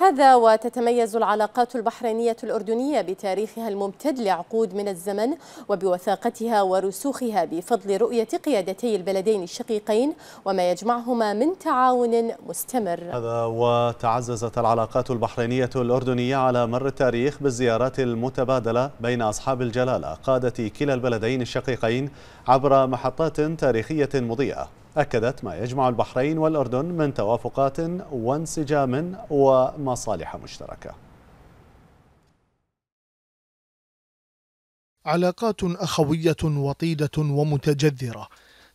هذا وتتميز العلاقات البحرينية الأردنية بتاريخها الممتد لعقود من الزمن وبوثاقتها ورسوخها بفضل رؤية قيادتي البلدين الشقيقين وما يجمعهما من تعاون مستمر هذا وتعززت العلاقات البحرينية الأردنية على مر التاريخ بالزيارات المتبادلة بين أصحاب الجلالة قادة كلا البلدين الشقيقين عبر محطات تاريخية مضيئة أكدت ما يجمع البحرين والأردن من توافقات وانسجام ومصالح مشتركة علاقات أخوية وطيدة ومتجذرة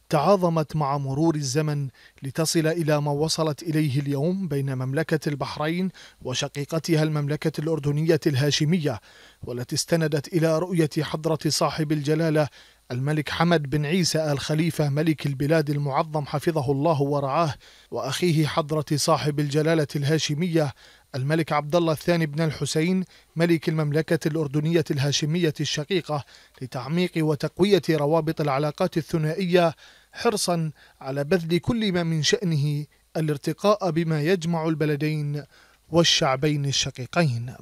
تعاظمت مع مرور الزمن لتصل إلى ما وصلت إليه اليوم بين مملكة البحرين وشقيقتها المملكة الأردنية الهاشمية والتي استندت إلى رؤية حضرة صاحب الجلالة الملك حمد بن عيسى آل خليفة ملك البلاد المعظم حفظه الله ورعاه وأخيه حضرة صاحب الجلالة الهاشمية الملك عبد الله الثاني بن الحسين ملك المملكة الأردنية الهاشمية الشقيقة لتعميق وتقوية روابط العلاقات الثنائية حرصا على بذل كل ما من شأنه الارتقاء بما يجمع البلدين والشعبين الشقيقين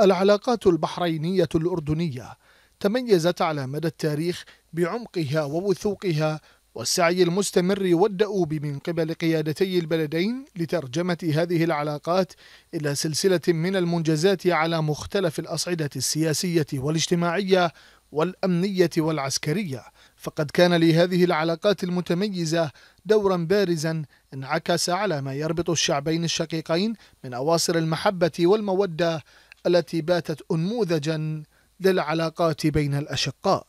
العلاقات البحرينية الأردنية تميزت على مدى التاريخ بعمقها ووثوقها والسعي المستمر والدؤوب من قبل قيادتي البلدين لترجمة هذه العلاقات إلى سلسلة من المنجزات على مختلف الأصعدة السياسية والاجتماعية والأمنية والعسكرية فقد كان لهذه العلاقات المتميزة دورا بارزا انعكس على ما يربط الشعبين الشقيقين من أواصر المحبة والمودة التي باتت أنموذجا للعلاقات بين الأشقاء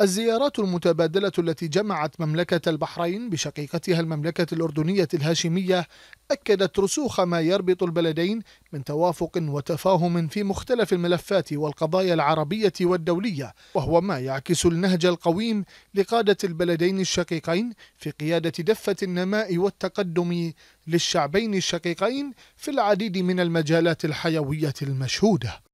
الزيارات المتبادلة التي جمعت مملكة البحرين بشقيقتها المملكة الأردنية الهاشمية أكدت رسوخ ما يربط البلدين من توافق وتفاهم في مختلف الملفات والقضايا العربية والدولية وهو ما يعكس النهج القويم لقادة البلدين الشقيقين في قيادة دفة النماء والتقدم للشعبين الشقيقين في العديد من المجالات الحيوية المشهودة